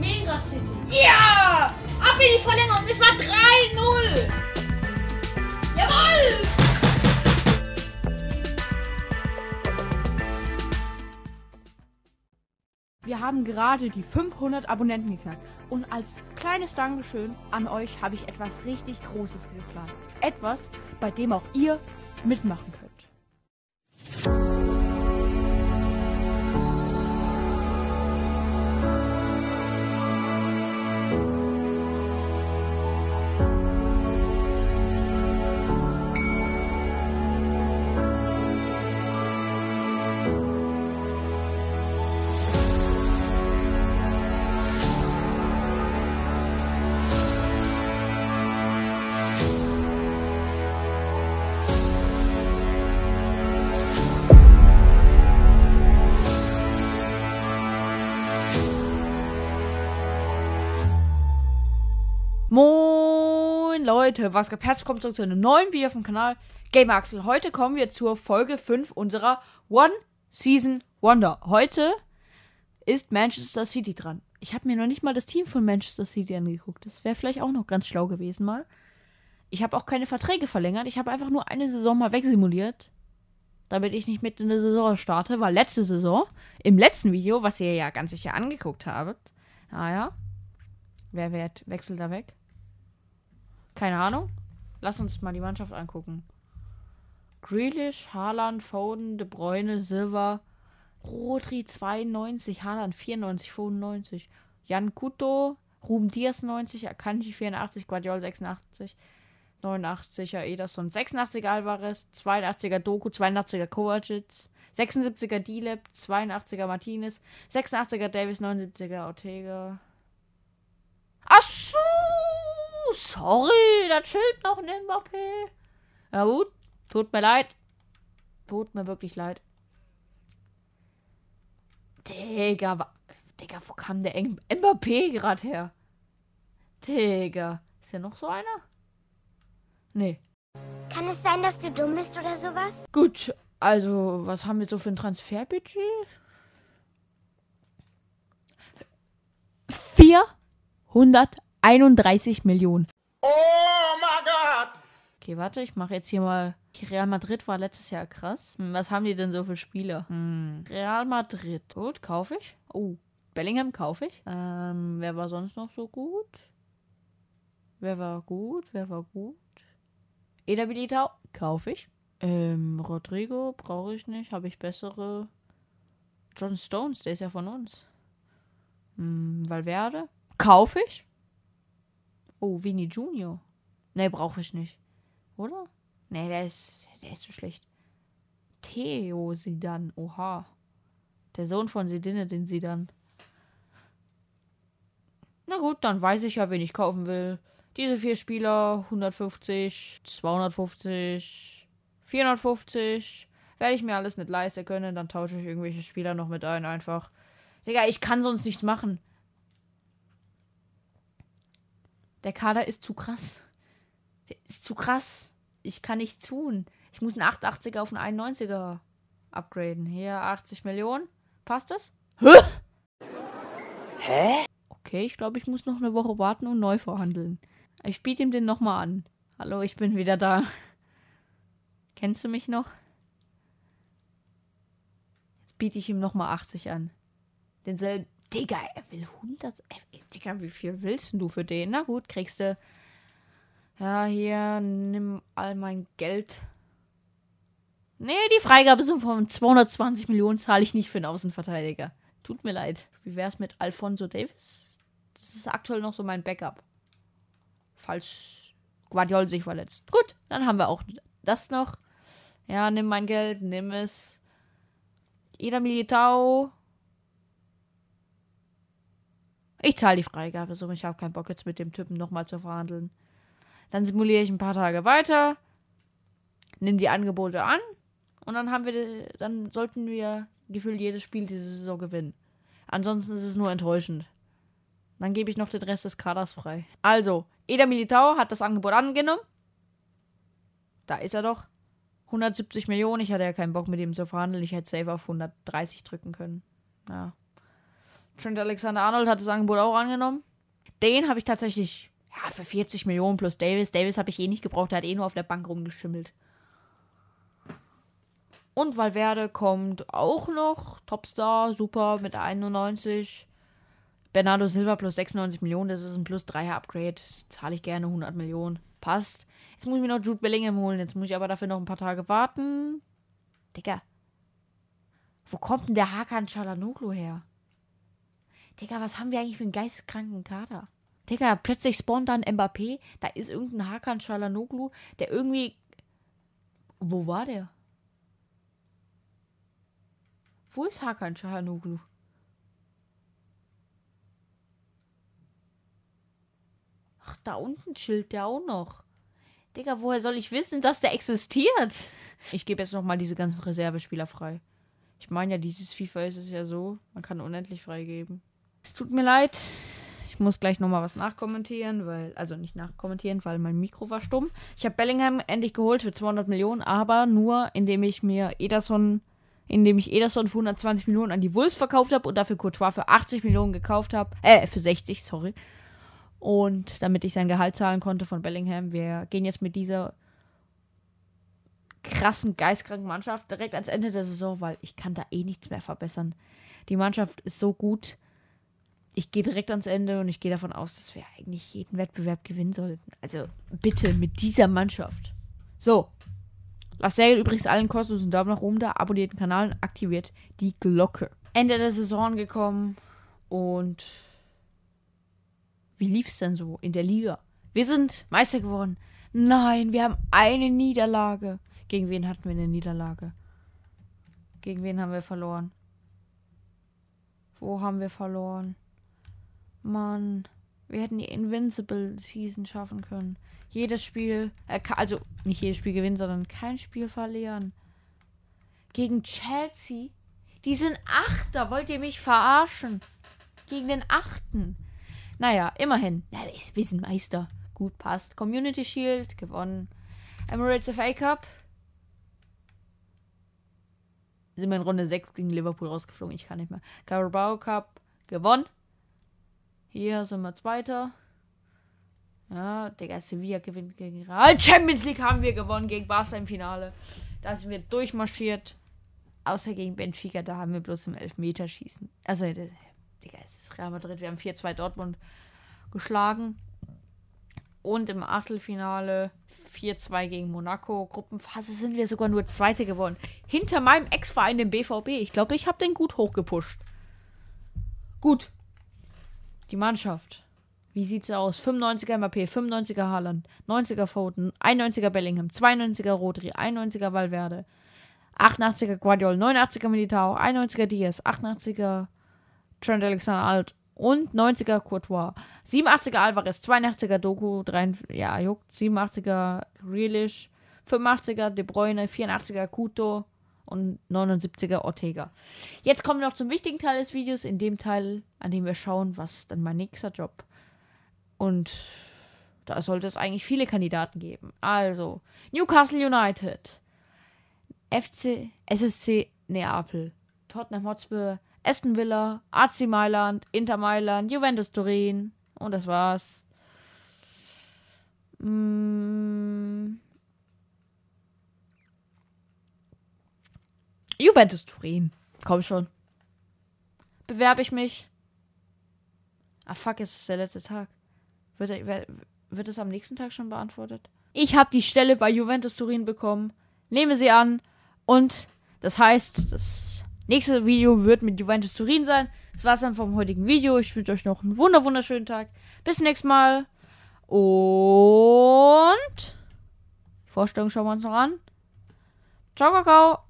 Mega City. Ja! Ab in die Verlängerung. Es war 3-0. Jawoll! Wir haben gerade die 500 Abonnenten geknackt. Und als kleines Dankeschön an euch habe ich etwas richtig Großes geplant. Etwas, bei dem auch ihr mitmachen könnt. Leute, was geht? Herzlich willkommen zurück zu einem neuen Video vom Kanal Game Axel. Heute kommen wir zur Folge 5 unserer One Season Wonder. Heute ist Manchester City dran. Ich habe mir noch nicht mal das Team von Manchester City angeguckt. Das wäre vielleicht auch noch ganz schlau gewesen mal. Ich habe auch keine Verträge verlängert. Ich habe einfach nur eine Saison mal wegsimuliert, damit ich nicht mit in der Saison starte, weil letzte Saison, im letzten Video, was ihr ja ganz sicher angeguckt habt, naja, ah wer wechselt da weg? Keine Ahnung. Lass uns mal die Mannschaft angucken. Grealish, Haaland, Foden, De Bruyne, Silva, Rodri 92, Haaland 94, Foden 90, Jan Kuto, Ruben Dias 90, Akanji 84, Guardiol 86, 89er Ederson, 86er Alvarez, 82er Doku, 82er Kovacic, 76er Dilep, 82er Martinez, 86er Davis, 79er Ortega, sorry, da chillt noch ein Mbappé. Ja gut, tut mir leid. Tut mir wirklich leid. Digga, Digga, wo kam der Mbappé gerade her? Digga, ist ja noch so einer? Nee. Kann es sein, dass du dumm bist oder sowas? Gut, also, was haben wir so für ein Transferbudget? 400 31 Millionen. Oh my God! Okay, warte, ich mache jetzt hier mal. Real Madrid war letztes Jahr krass. Hm, was haben die denn so für Spieler? Hm. Real Madrid. Gut, kaufe ich. Oh, Bellingham kaufe ich. Ähm, wer war sonst noch so gut? Wer war gut? Wer war gut? Eda Militao kaufe ich. Ähm, Rodrigo brauche ich nicht. Habe ich bessere. John Stones, der ist ja von uns. Hm, Valverde kaufe ich. Oh, Vinny Junior. Ne, brauche ich nicht. Oder? Ne, der ist, der ist zu schlecht. Theo Sidan. Oha. Der Sohn von Sidine, den Sidan. Na gut, dann weiß ich ja, wen ich kaufen will. Diese vier Spieler, 150, 250, 450. Werde ich mir alles nicht leisten können, dann tausche ich irgendwelche Spieler noch mit ein, einfach. Digga, ich kann sonst nichts machen. Der Kader ist zu krass. ist zu krass. Ich kann nichts tun. Ich muss einen 88er auf einen 91er upgraden. Hier 80 Millionen. Passt das? Hä? Hä? Okay, ich glaube, ich muss noch eine Woche warten und neu verhandeln. Ich biete ihm den nochmal an. Hallo, ich bin wieder da. Kennst du mich noch? Jetzt biete ich ihm nochmal 80 an. Denselben, Digga, er will 100. Ey, Digga, wie viel willst du für den? Na gut, kriegst du. Ja, hier, nimm all mein Geld. Nee, die Freigabesumme von 220 Millionen zahle ich nicht für einen Außenverteidiger. Tut mir leid. Wie wär's mit Alfonso Davis? Das ist aktuell noch so mein Backup. Falls Guardiol sich verletzt. Gut, dann haben wir auch das noch. Ja, nimm mein Geld, nimm es. Ida Militao ich zahle die Freigabe, so ich habe keinen Bock jetzt mit dem Typen nochmal zu verhandeln. Dann simuliere ich ein paar Tage weiter, nimm die Angebote an und dann haben wir, dann sollten wir gefühlt jedes Spiel diese Saison gewinnen. Ansonsten ist es nur enttäuschend. Dann gebe ich noch den Rest des Kaders frei. Also, Eder Militao hat das Angebot angenommen. Da ist er doch. 170 Millionen, ich hatte ja keinen Bock mit ihm zu verhandeln. Ich hätte safe auf 130 drücken können. Ja. Trent Alexander-Arnold hat das Angebot auch angenommen. Den habe ich tatsächlich ja, für 40 Millionen plus Davis. Davis habe ich eh nicht gebraucht, der hat eh nur auf der Bank rumgeschimmelt. Und Valverde kommt auch noch. Topstar, super, mit 91. Bernardo Silva plus 96 Millionen, das ist ein plus 3er Upgrade. Zahle ich gerne 100 Millionen. Passt. Jetzt muss ich mir noch Jude Bellingham holen. Jetzt muss ich aber dafür noch ein paar Tage warten. Digga. Wo kommt denn der Hakan Chalanoglu her? Digga, was haben wir eigentlich für einen geisteskranken Kader? Digga, plötzlich spawnt dann Mbappé, da ist irgendein Hakan Shalanoglu, der irgendwie. Wo war der? Wo ist Hakan Shalanoglu? Ach, da unten chillt der auch noch. Digga, woher soll ich wissen, dass der existiert? Ich gebe jetzt nochmal diese ganzen Reservespieler frei. Ich meine ja, dieses FIFA ist es ja so, man kann unendlich freigeben. Es tut mir leid. Ich muss gleich nochmal was nachkommentieren, weil, also nicht nachkommentieren, weil mein Mikro war stumm. Ich habe Bellingham endlich geholt für 200 Millionen, aber nur, indem ich mir Ederson, indem ich Ederson für 120 Millionen an die Wolves verkauft habe und dafür Courtois für 80 Millionen gekauft habe. Äh, für 60, sorry. Und damit ich sein Gehalt zahlen konnte von Bellingham. Wir gehen jetzt mit dieser krassen, geistkranken Mannschaft direkt ans Ende der Saison, weil ich kann da eh nichts mehr verbessern. Die Mannschaft ist so gut ich gehe direkt ans Ende und ich gehe davon aus, dass wir eigentlich jeden Wettbewerb gewinnen sollten. Also bitte mit dieser Mannschaft. So. Lasst sehr übrigens allen kostenlosen Daumen nach oben da, abonniert den Kanal und aktiviert die Glocke. Ende der Saison gekommen und wie lief es denn so in der Liga? Wir sind Meister geworden. Nein, wir haben eine Niederlage. Gegen wen hatten wir eine Niederlage? Gegen wen haben wir verloren? Wo haben wir verloren? Mann, wir hätten die Invincible Season schaffen können. Jedes Spiel, äh, also nicht jedes Spiel gewinnen, sondern kein Spiel verlieren. Gegen Chelsea? Die sind Achter, wollt ihr mich verarschen? Gegen den Achten. Naja, immerhin. Na, wir sind Meister. Gut passt. Community Shield gewonnen. Emirates FA Cup. Sind wir in Runde 6 gegen Liverpool rausgeflogen. Ich kann nicht mehr. Carabao Cup gewonnen. Hier sind wir Zweiter. Ja, Digga, Sevilla gewinnt gegen Real. Champions League haben wir gewonnen gegen Barca im Finale. Da sind wir durchmarschiert. Außer gegen Benfica, da haben wir bloß im Elfmeterschießen. Also, Digga, es ist Real Madrid. Wir haben 4-2 Dortmund geschlagen. Und im Achtelfinale 4-2 gegen Monaco. Gruppenphase sind wir sogar nur Zweite geworden. Hinter meinem Ex-Verein, dem BVB. Ich glaube, ich habe den gut hochgepusht. Gut, die Mannschaft. Wie sieht sie aus? 95er MAP, 95er Haaland, 90er Foden, 91er Bellingham, 92er Rodri, 91er Valverde, 88er Guardiol, 89er Militao, 91er Diaz, 88er Trent Alexander-Alt und 90er Courtois. 87er Alvarez, 82er Doku, 3, ja, juckt, 87er Grealish, 85er De Bruyne, 84er Kuto, und 79er Ortega. Jetzt kommen wir noch zum wichtigen Teil des Videos, in dem Teil, an dem wir schauen, was dann mein nächster Job. Und da sollte es eigentlich viele Kandidaten geben. Also, Newcastle United, FC, SSC Neapel, Tottenham Hotspur, Aston Villa, AC Mailand, Inter Mailand, Juventus Turin und das war's. Mmh. Juventus Turin. Komm schon. Bewerbe ich mich. Ah, fuck, es ist der letzte Tag. Wird, er, wird es am nächsten Tag schon beantwortet? Ich habe die Stelle bei Juventus Turin bekommen. Nehme sie an. Und das heißt, das nächste Video wird mit Juventus Turin sein. Das war's dann vom heutigen Video. Ich wünsche euch noch einen wunderschönen Tag. Bis nächstes Mal. Und. Vorstellung schauen wir uns noch an. Ciao, Kakao.